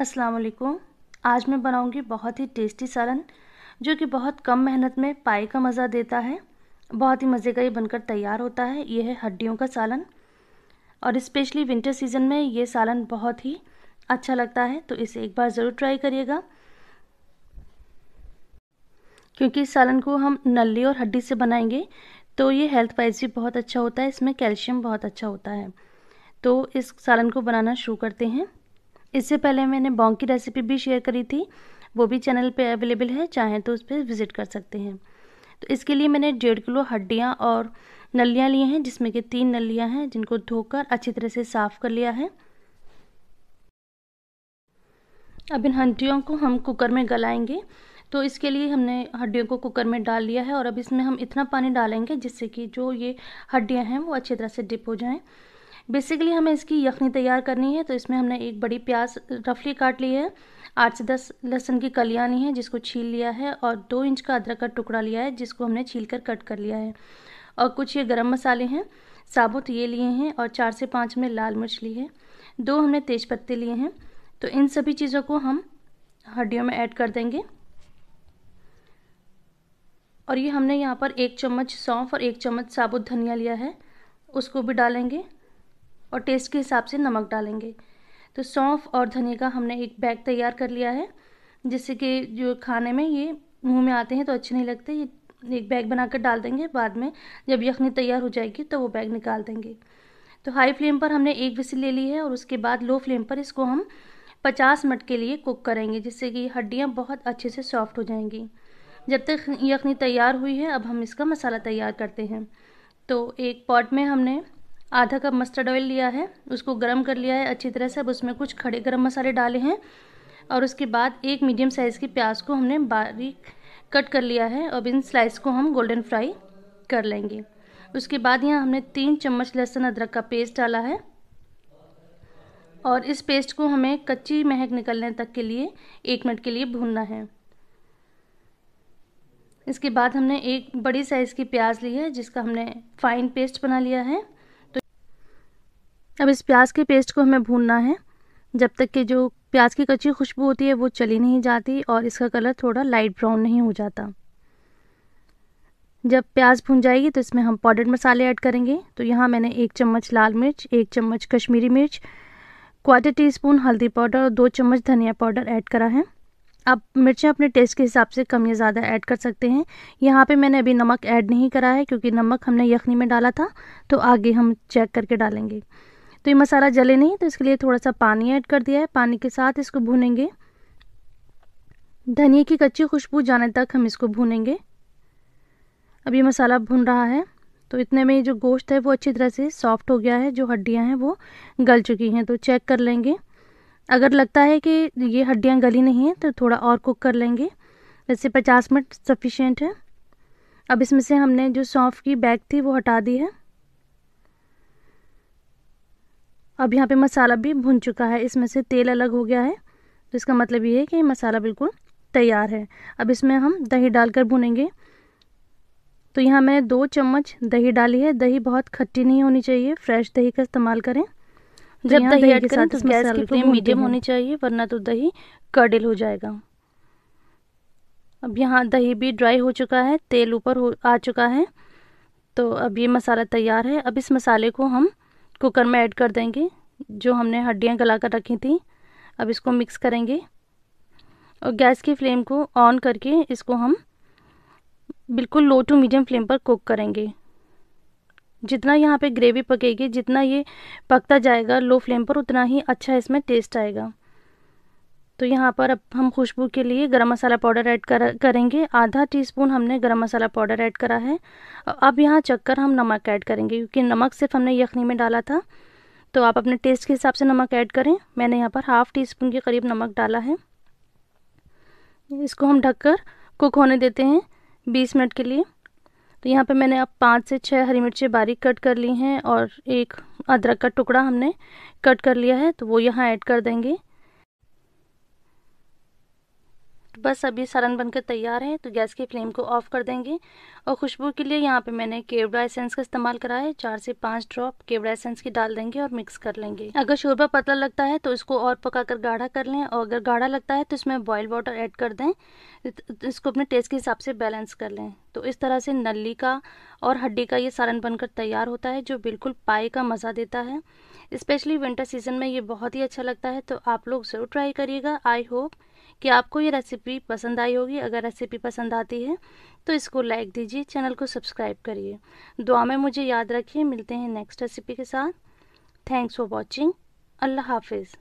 असलकुम आज मैं बनाऊंगी बहुत ही टेस्टी सालन जो कि बहुत कम मेहनत में पाए का मज़ा देता है बहुत ही मज़े का ये बनकर तैयार होता है ये है हड्डियों का सालन और इस्पेशली विंटर सीज़न में ये सालन बहुत ही अच्छा लगता है तो इसे एक बार ज़रूर ट्राई करिएगा क्योंकि इस सालन को हम नली और हड्डी से बनाएंगे तो ये हेल्थ वाइज भी बहुत अच्छा होता है इसमें कैल्शियम बहुत अच्छा होता है तो इस सालन को बनाना शुरू करते हैं इससे पहले मैंने बॉन्ग की रेसिपी भी शेयर करी थी वो भी चैनल पे अवेलेबल है चाहें तो उस पर विज़िट कर सकते हैं तो इसके लिए मैंने डेढ़ किलो हड्डियाँ और नलियाँ लिए हैं जिसमें कि तीन नलियाँ हैं जिनको धोकर अच्छी तरह से साफ़ कर लिया है अब इन हड्डियों को हम कुकर में गलाएंगे तो इसके लिए हमने हड्डियों को कुकर में डाल लिया है और अब इसमें हम इतना पानी डालेंगे जिससे कि जो ये हड्डियाँ हैं वो अच्छी तरह से डिप हो जाएँ बेसिकली हमें इसकी यखनी तैयार करनी है तो इसमें हमने एक बड़ी प्याज रफली काट ली है आठ से दस लहसुन की कलियाँ ली हैं जिसको छील लिया है और दो इंच का अदरक का टुकड़ा लिया है जिसको हमने छील कर कट कर लिया है और कुछ ये गरम मसाले हैं साबुत ये लिए हैं और चार से पाँच में लाल मिर्च ली है दो हमने तेज़ पत्ते लिए हैं तो इन सभी चीज़ों को हम हड्डियों में ऐड कर देंगे और ये हमने यहाँ पर एक चम्मच सौंफ और एक चम्मच साबुत धनिया लिया है उसको भी डालेंगे और टेस्ट के हिसाब से नमक डालेंगे तो सौंफ और धनिया का हमने एक बैग तैयार कर लिया है जिससे कि जो खाने में ये मुंह में आते हैं तो अच्छे नहीं लगते ये एक बैग बनाकर डाल देंगे बाद में जब यखनी तैयार हो जाएगी तो वो बैग निकाल देंगे तो हाई फ्लेम पर हमने एक विसिल ले ली है और उसके बाद लो फ्लेम पर इसको हम पचास मिनट के लिए कुक करेंगे जिससे कि हड्डियाँ बहुत अच्छे से सॉफ्ट हो जाएंगी जब तक यखनी तैयार हुई है अब हम इसका मसाला तैयार करते हैं तो एक पॉट में हमने आधा कप मस्टर्ड ऑयल लिया है उसको गर्म कर लिया है अच्छी तरह से अब उसमें कुछ खड़े गर्म मसाले डाले हैं और उसके बाद एक मीडियम साइज़ की प्याज को हमने बारीक कट कर लिया है अब इन स्लाइस को हम गोल्डन फ्राई कर लेंगे उसके बाद यहाँ हमने तीन चम्मच लहसुन अदरक का पेस्ट डाला है और इस पेस्ट को हमें कच्ची महक निकलने तक के लिए एक मिनट के लिए भूनना है इसके बाद हमने एक बड़ी साइज़ की प्याज ली है जिसका हमने फाइन पेस्ट बना लिया है अब इस प्याज के पेस्ट को हमें भूनना है जब तक कि जो प्याज की कच्ची खुशबू होती है वो चली नहीं जाती और इसका कलर थोड़ा लाइट ब्राउन नहीं हो जाता जब प्याज भून जाएगी तो इसमें हम पाउडर मसाले ऐड करेंगे तो यहाँ मैंने एक चम्मच लाल मिर्च एक चम्मच कश्मीरी मिर्च क्वार्टर टी स्पून हल्दी पाउडर और दो चम्मच धनिया पाउडर ऐड करा है आप मिर्चें अपने टेस्ट के हिसाब से कम या ज़्यादा ऐड कर सकते हैं यहाँ पे मैंने अभी नमक ऐड नहीं करा है क्योंकि नमक हमने यखनी में डाला था तो आगे हम चेक करके डालेंगे तो ये मसाला जले नहीं तो इसके लिए थोड़ा सा पानी ऐड कर दिया है पानी के साथ इसको भूनेंगे धनिए की कच्ची खुशबू जाने तक हम इसको भूनेंगे अब ये मसाला भून रहा है तो इतने में जो गोश्त है वो अच्छी तरह से सॉफ्ट हो गया है जो हड्डियाँ हैं वो गल चुकी हैं तो चेक कर लेंगे अगर लगता है कि ये हड्डियाँ गली नहीं हैं तो थोड़ा और कुक कर लेंगे वैसे पचास मिनट सफिशेंट है अब इसमें से हमने जो सौंफ की बैग थी वो हटा दी है अब यहाँ पे मसाला भी भुन चुका है इसमें से तेल अलग हो गया है तो इसका मतलब ये है कि मसाला बिल्कुल तैयार है अब इसमें हम दही डालकर भुनेंगे तो यहाँ मैंने दो चम्मच दही डाली है दही बहुत खट्टी नहीं होनी चाहिए फ्रेश दही का इस्तेमाल करें तो जब दही ऐड करें तो गैस की फ्लेम मीडियम होनी चाहिए वरना तो दही कड़िल हो जाएगा अब यहाँ दही भी ड्राई हो चुका है तेल ऊपर हो आ चुका है तो अब ये मसाला तैयार है अब इस मसाले को हम कुकर में ऐड कर देंगे जो हमने हड्डियाँ गला कर रखी थी अब इसको मिक्स करेंगे और गैस की फ्लेम को ऑन करके इसको हम बिल्कुल लो टू मीडियम फ्लेम पर कुक करेंगे जितना यहाँ पे ग्रेवी पकेगी जितना ये पकता जाएगा लो फ्लेम पर उतना ही अच्छा इसमें टेस्ट आएगा तो यहाँ पर अब हम खुशबू के लिए गरम मसाला पाउडर ऐड कर करेंगे आधा टीस्पून हमने गरम मसाला पाउडर ऐड करा है अब यहाँ चक्कर हम नमक ऐड करेंगे क्योंकि नमक सिर्फ हमने यखनी में डाला था तो आप अपने टेस्ट के हिसाब से नमक ऐड करें मैंने यहाँ पर हाफ़ टी स्पून के करीब नमक डाला है इसको हम ढककर कुक होने देते हैं बीस मिनट के लिए तो यहाँ पे मैंने अब पाँच से छः हरी मिर्चें बारीक कट कर ली हैं और एक अदरक का टुकड़ा हमने कट कर लिया है तो वो यहाँ ऐड कर देंगे बस अभी सालन बनकर तैयार है तो गैस की फ्लेम को ऑफ़ कर देंगे और खुशबू के लिए यहाँ पे मैंने केवड़ा एसेंस का इस्तेमाल करा है चार से पाँच ड्रॉप केवड़ा एसेंस की डाल देंगे और मिक्स कर लेंगे अगर शोरबा पतला लगता है तो इसको और पकाकर गाढ़ा कर लें और अगर गाढ़ा लगता है तो इसमें बॉयल वाटर ऐड कर दें इसको अपने टेस्ट के हिसाब से बैलेंस कर लें तो इस तरह से नली का और हड्डी का ये सालन बनकर तैयार होता है जो बिल्कुल पाए का मज़ा देता है स्पेशली विंटर सीजन में ये बहुत ही अच्छा लगता है तो आप लोग ज़रूर ट्राई करिएगा आई होप कि आपको ये रेसिपी पसंद आई होगी अगर रेसिपी पसंद आती है तो इसको लाइक दीजिए चैनल को सब्सक्राइब करिए दुआ में मुझे याद रखिए मिलते हैं नेक्स्ट रेसिपी के साथ थैंक्स फॉर वॉचिंग अल्लाह हाफिज़